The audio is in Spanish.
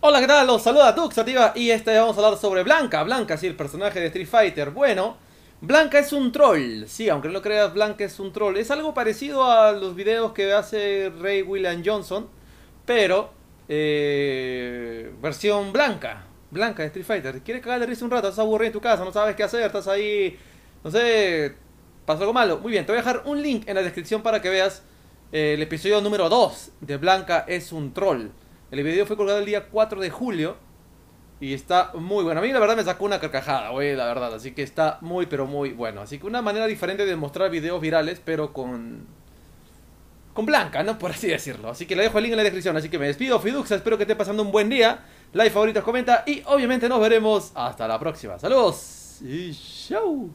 Hola, ¿qué tal? Los saluda Duxativa y este vamos a hablar sobre Blanca. Blanca, sí, el personaje de Street Fighter. Bueno, Blanca es un troll. Sí, aunque no lo creas, Blanca es un troll. Es algo parecido a los videos que hace Ray William Johnson, pero eh, versión blanca. Blanca de Street Fighter. ¿Quieres cagar de risa un rato? Estás aburrido en tu casa, no sabes qué hacer, estás ahí, no sé, pasa algo malo. Muy bien, te voy a dejar un link en la descripción para que veas eh, el episodio número 2 de Blanca es un troll. El video fue colgado el día 4 de julio. Y está muy bueno. A mí la verdad me sacó una carcajada, güey, la verdad. Así que está muy, pero muy bueno. Así que una manera diferente de mostrar videos virales, pero con... Con blanca, ¿no? Por así decirlo. Así que le dejo el link en la descripción. Así que me despido, Fidux. Espero que esté pasando un buen día. Like, favoritos, comenta. Y obviamente nos veremos hasta la próxima. Saludos y chau.